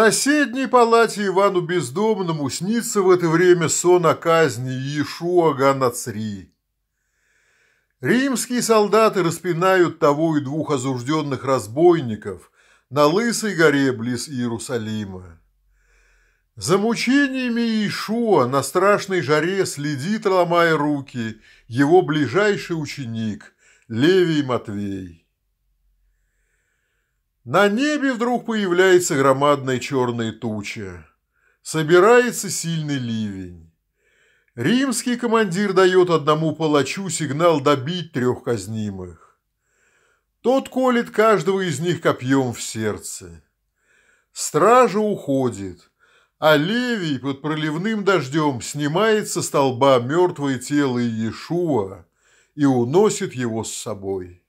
соседней палате Ивану Бездомному снится в это время сон о казни Иешуа Ганацри. Римские солдаты распинают того и двух осужденных разбойников на Лысой горе близ Иерусалима. За мучениями Иешуа на страшной жаре следит, ломая руки, его ближайший ученик Левий Матвей. На небе вдруг появляется громадная черная туча. Собирается сильный ливень. Римский командир дает одному палачу сигнал добить трех казнимых. Тот колет каждого из них копьем в сердце. Стража уходит, а Левий под проливным дождем снимает со столба мертвое тело Иешуа и уносит его с собой.